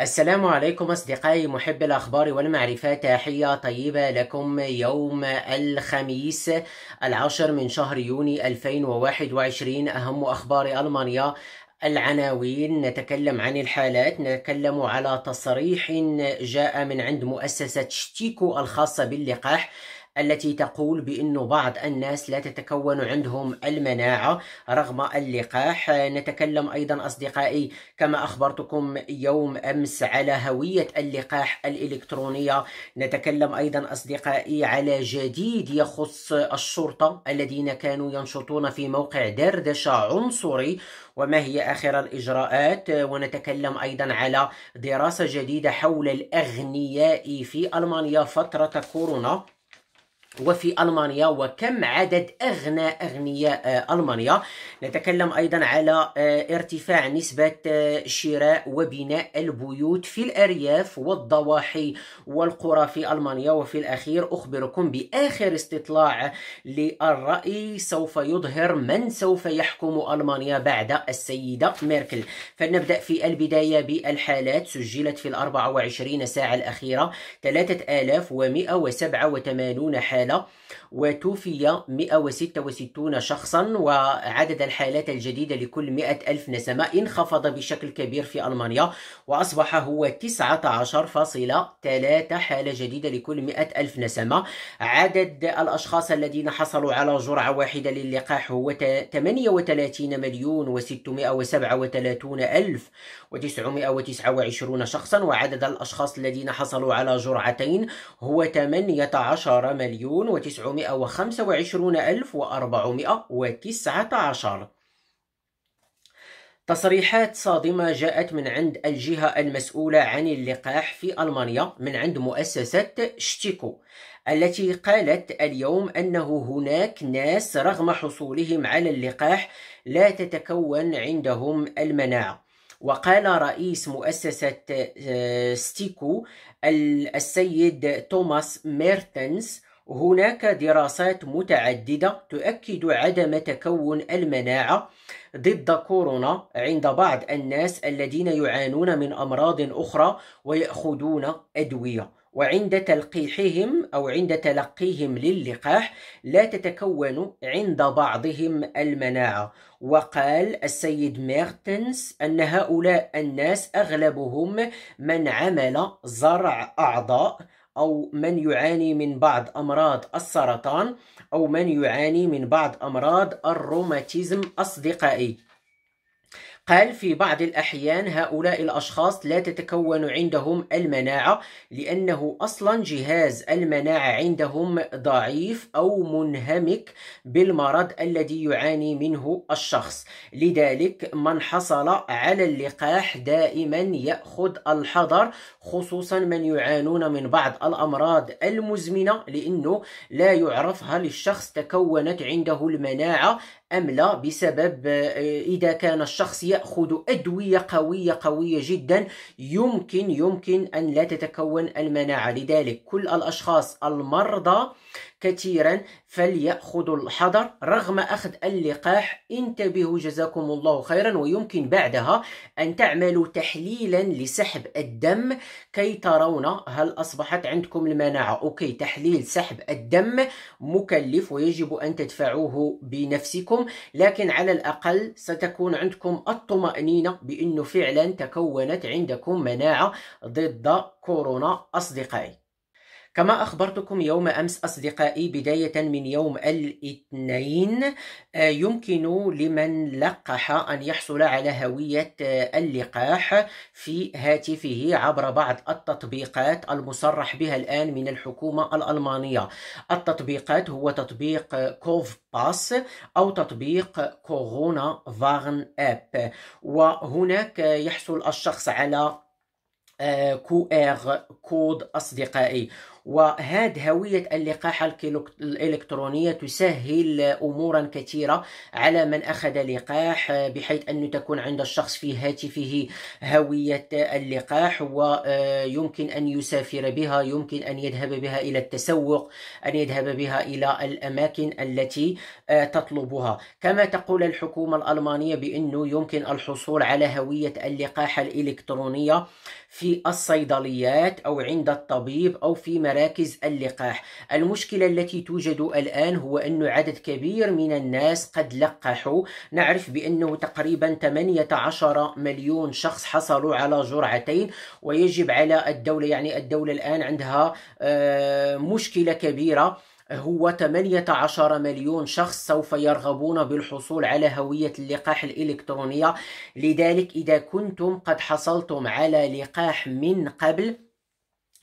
السلام عليكم أصدقائي محب الأخبار والمعرفة تحية طيبة لكم يوم الخميس العاشر من شهر يونيو 2021 أهم أخبار ألمانيا العناوين نتكلم عن الحالات نتكلم على تصريح جاء من عند مؤسسة شتيكو الخاصة باللقاح التي تقول بأن بعض الناس لا تتكون عندهم المناعة رغم اللقاح نتكلم أيضا أصدقائي كما أخبرتكم يوم أمس على هوية اللقاح الإلكترونية نتكلم أيضا أصدقائي على جديد يخص الشرطة الذين كانوا ينشطون في موقع دردشة عنصري وما هي آخر الإجراءات ونتكلم أيضا على دراسة جديدة حول الأغنياء في ألمانيا فترة كورونا وفي ألمانيا وكم عدد أغنى أغنياء آه، ألمانيا نتكلم أيضا على آه، ارتفاع نسبة آه، شراء وبناء البيوت في الأرياف والضواحي والقرى في ألمانيا وفي الأخير أخبركم بآخر استطلاع للرأي سوف يظهر من سوف يحكم ألمانيا بعد السيدة ميركل فلنبدأ في البداية بالحالات سجلت في ال 24 ساعة الأخيرة 3187 حالة الحالة وتوفي 166 شخصا وعدد الحالات الجديدة لكل 100 ألف نسمة انخفض بشكل كبير في ألمانيا وأصبح هو 19.3 حالة جديدة لكل 100 ألف نسمة عدد الأشخاص الذين حصلوا على جرعة واحدة للقاح هو 38 مليون و637 ألف و929 شخصا وعدد الأشخاص الذين حصلوا على جرعتين هو 18 مليون مليون وتسعمائة وخمسة وعشرون ألف وأربعمائة وتسعة عشر تصريحات صادمة جاءت من عند الجهة المسؤولة عن اللقاح في ألمانيا من عند مؤسسة شتيكو التي قالت اليوم أنه هناك ناس رغم حصولهم على اللقاح لا تتكون عندهم المناعة وقال رئيس مؤسسة ستيكو آه، السيد توماس ميرتنز هناك دراسات متعددة تؤكد عدم تكون المناعة ضد كورونا عند بعض الناس الذين يعانون من أمراض أخرى ويأخذون أدوية وعند تلقيحهم أو عند تلقيهم للقاح لا تتكون عند بعضهم المناعة وقال السيد ميرتنس أن هؤلاء الناس أغلبهم من عمل زرع أعضاء أو من يعاني من بعض أمراض السرطان أو من يعاني من بعض أمراض الروماتيزم أصدقائي قال في بعض الأحيان هؤلاء الأشخاص لا تتكون عندهم المناعة لأنه أصلا جهاز المناعة عندهم ضعيف أو منهمك بالمرض الذي يعاني منه الشخص لذلك من حصل على اللقاح دائما يأخذ الحذر خصوصا من يعانون من بعض الأمراض المزمنة لأنه لا يعرف هل الشخص تكونت عنده المناعة أم لا بسبب آه، إذا كان الشخص يأخذ أدوية قوية قوية جدا يمكن يمكن أن لا تتكون المناعة لذلك كل الأشخاص المرضى كثيرا فليأخذوا الحذر رغم أخذ اللقاح انتبهوا جزاكم الله خيرا ويمكن بعدها أن تعملوا تحليلا لسحب الدم كي ترون هل أصبحت عندكم المناعة أوكي تحليل سحب الدم مكلف ويجب أن تدفعوه بنفسكم لكن على الأقل ستكون عندكم الطمأنينة بأنه فعلا تكونت عندكم مناعة ضد كورونا أصدقائي كما أخبرتكم يوم أمس أصدقائي بداية من يوم الاثنين آه، يمكن لمن لقح أن يحصل على هوية آه، اللقاح في هاتفه عبر بعض التطبيقات المصرح بها الآن من الحكومة الألمانية التطبيقات هو تطبيق كوف باس أو تطبيق كورونا فاغن أب وهناك يحصل الشخص على آه، كو ار كود اصدقائي وهاد هوية اللقاح الإلكترونية تسهل أمورا كثيرة على من أخذ لقاح بحيث أن تكون عند الشخص في هاتفه هوية اللقاح ويمكن أن يسافر بها يمكن أن يذهب بها إلى التسوق أن يذهب بها إلى الأماكن التي آه، تطلبها كما تقول الحكومة الألمانية بأنه يمكن الحصول على هوية اللقاح الإلكترونية في الصيدليات أو عند الطبيب أو في مراكز مراكز اللقاح المشكلة التي توجد الآن هو أن عدد كبير من الناس قد لقحوا نعرف بأنه تقريبا 18 مليون شخص حصلوا على جرعتين ويجب على الدولة يعني الدولة الآن عندها آه، مشكلة كبيرة هو 18 مليون شخص سوف يرغبون بالحصول على هوية اللقاح الإلكترونية لذلك إذا كنتم قد حصلتم على لقاح من قبل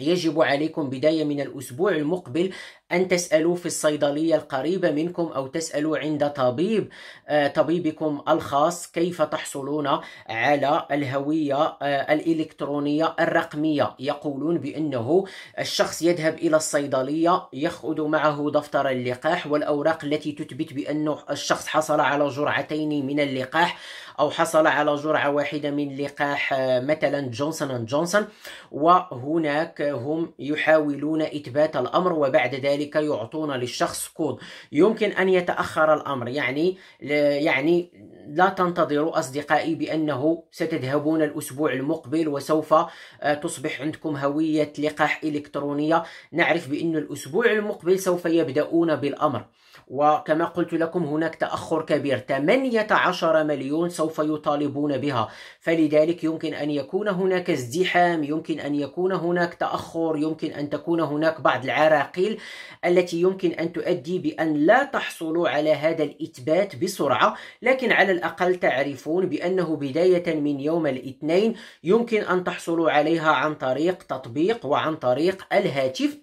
يجب عليكم بداية من الأسبوع المقبل أن تسألوا في الصيدلية القريبة منكم أو تسألوا عند طبيب آه، طبيبكم الخاص كيف تحصلون على الهوية آه، الإلكترونية الرقمية يقولون بأنه الشخص يذهب إلى الصيدلية يأخذ معه دفتر اللقاح والأوراق التي تثبت بأن الشخص حصل على جرعتين من اللقاح أو حصل على جرعة واحدة من لقاح آه، مثلا جونسون أند جونسون وهناك هم يحاولون إثبات الأمر وبعد ذلك يعطون للشخص كود يمكن أن يتأخر الأمر يعني يعني لا تنتظروا أصدقائي بأنه ستذهبون الأسبوع المقبل وسوف آه، تصبح عندكم هوية لقاح إلكترونية نعرف بأن الأسبوع المقبل سوف يبدأون بالأمر وكما قلت لكم هناك تأخر كبير 18 مليون سوف يطالبون بها فلذلك يمكن أن يكون هناك ازدحام يمكن أن يكون هناك تأخر يمكن أن تكون هناك بعض العراقيل التي يمكن أن تؤدي بأن لا تحصلوا على هذا الإثبات بسرعة لكن على الأقل تعرفون بأنه بداية من يوم الاثنين يمكن أن تحصلوا عليها عن طريق تطبيق وعن طريق الهاتف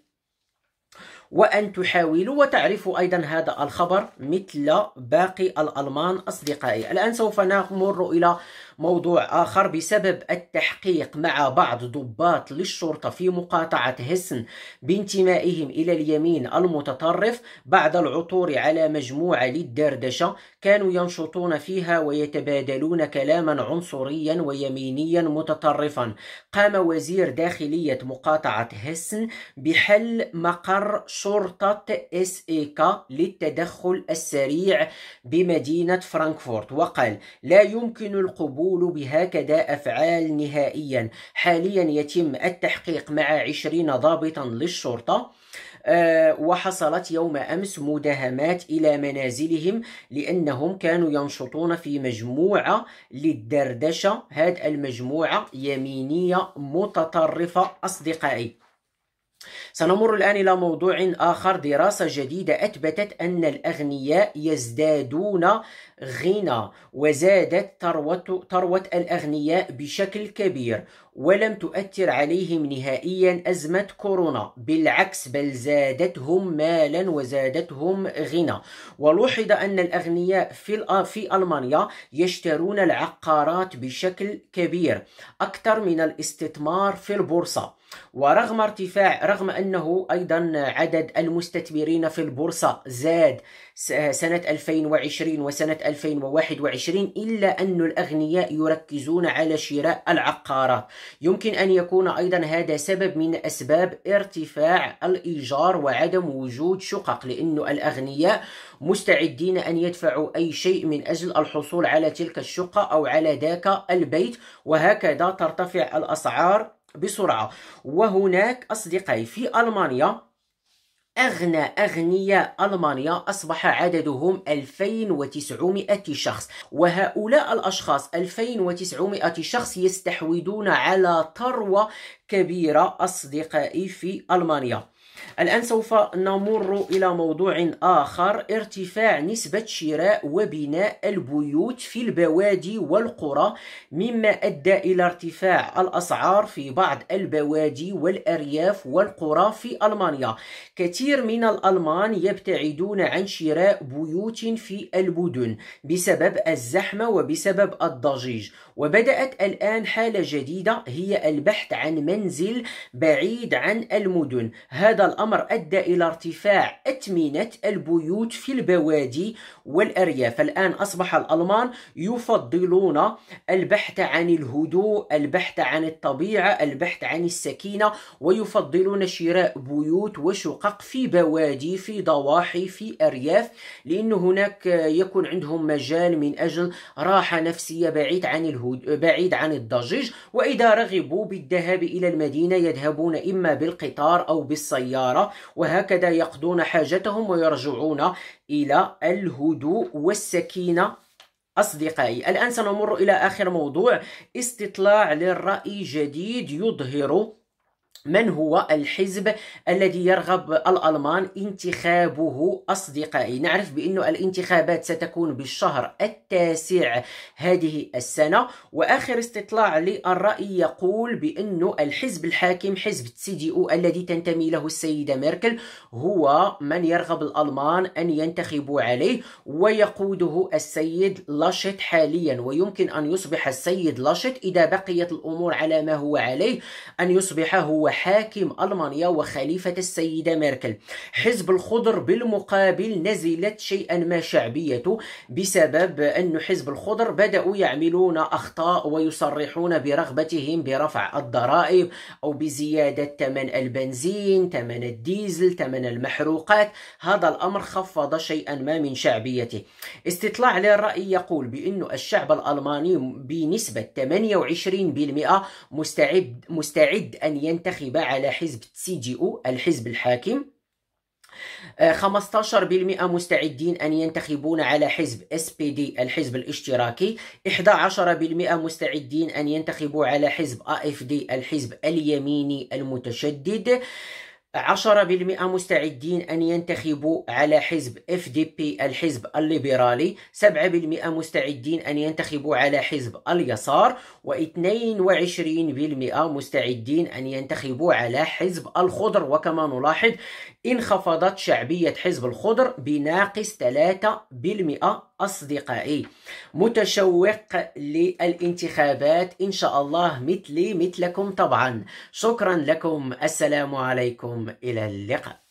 وأن تحاولوا وتعرفوا أيضا هذا الخبر مثل باقي الألمان أصدقائي الآن سوف نمر إلى موضوع آخر بسبب التحقيق مع بعض ضباط للشرطة في مقاطعة هسن بانتمائهم إلى اليمين المتطرف بعد العثور على مجموعة للدردشة كانوا ينشطون فيها ويتبادلون كلاما عنصريا ويمينيا متطرفا قام وزير داخلية مقاطعة هسن بحل مقر شرطة اس اي كا للتدخل السريع بمدينة فرانكفورت وقال لا يمكن القبول المقول بهكذا أفعال نهائيا حاليا يتم التحقيق مع عشرين ضابطا للشرطة آه، وحصلت يوم امس مداهمات الى منازلهم لانهم كانوا ينشطون في مجموعه للدردشه هذه المجموعه يمينيه متطرفه اصدقائي سنمر الآن إلى موضوع آخر دراسة جديدة أثبتت أن الأغنياء يزدادون غنى وزادت ثروة ثروة الأغنياء بشكل كبير ولم تؤثر عليهم نهائيا أزمة كورونا بالعكس بل زادتهم مالا وزادتهم غنى ولوحظ أن الأغنياء في في ألمانيا يشترون العقارات بشكل كبير أكثر من الاستثمار في البورصة ورغم ارتفاع رغم أنه أيضا عدد المستثمرين في البورصة زاد سنة 2020 وسنة 2021 إلا أن الأغنياء يركزون على شراء العقارات يمكن أن يكون أيضا هذا سبب من أسباب ارتفاع الإيجار وعدم وجود شقق لأن الأغنياء مستعدين أن يدفعوا أي شيء من أجل الحصول على تلك الشقة أو على ذاك البيت وهكذا ترتفع الأسعار بسرعة وهناك أصدقائي في ألمانيا أغنى أغنياء ألمانيا أصبح عددهم 2900 شخص وهؤلاء الأشخاص 2900 شخص يستحوذون على ثروة كبيرة أصدقائي في ألمانيا الآن سوف نمر إلى موضوع آخر ارتفاع نسبة شراء وبناء البيوت في البوادي والقرى مما أدى إلى ارتفاع الأسعار في بعض البوادي والأرياف والقرى في ألمانيا كثير من الألمان يبتعدون عن شراء بيوت في المدن بسبب الزحمة وبسبب الضجيج وبدأت الآن حالة جديدة هي البحث عن منزل بعيد عن المدن هذا الأمر أدى إلى ارتفاع أثمنة البيوت في البوادي والأرياف الآن أصبح الألمان يفضلون البحث عن الهدوء البحث عن الطبيعة البحث عن السكينة ويفضلون شراء بيوت وشقق في بوادي في ضواحي في أرياف لأن هناك يكون عندهم مجال من أجل راحة نفسية بعيد عن الهدوء بعيد عن الضجيج وإذا رغبوا بالذهاب إلى المدينة يذهبون إما بالقطار أو بالسيارة الإدارة وهكذا يقضون حاجتهم ويرجعون إلى الهدوء والسكينة أصدقائي الآن سنمر إلى آخر موضوع استطلاع للرأي جديد يظهر من هو الحزب الذي يرغب الألمان انتخابه أصدقائي نعرف بأن الانتخابات ستكون بالشهر التاسع هذه السنة وآخر استطلاع للرأي يقول بأن الحزب الحاكم حزب سي دي او الذي تنتمي له السيدة ميركل هو من يرغب الألمان أن ينتخبوا عليه ويقوده السيد لاشت حاليا ويمكن أن يصبح السيد لاشت إذا بقيت الأمور على ما هو عليه أن يصبح هو حاكم ألمانيا وخليفة السيدة ميركل حزب الخضر بالمقابل نزلت شيئا ما شعبيته بسبب أن حزب الخضر بدأوا يعملون أخطاء ويصرحون برغبتهم برفع الضرائب أو بزيادة ثمن البنزين ثمن الديزل ثمن المحروقات هذا الأمر خفض شيئا ما من شعبيته استطلاع للرأي يقول بأن الشعب الألماني بنسبة 28% مستعد مستعد أن ينتخب الناخبه على حزب تسي جي او الحزب الحاكم 15% آه، مستعدين أن ينتخبون على حزب اس بي دي الحزب الاشتراكي 11% مستعدين أن ينتخبوا على حزب اف دي الحزب اليميني المتشدد 10% مستعدين أن ينتخبوا على حزب FDP الحزب الليبرالي 7% مستعدين أن ينتخبوا على حزب اليسار و22% مستعدين أن ينتخبوا على حزب الخضر وكما نلاحظ انخفضت شعبية حزب الخضر بناقص 3% أصدقائي متشوق للانتخابات إن شاء الله مثلي مثلكم طبعا شكرا لكم السلام عليكم إلى اللقاء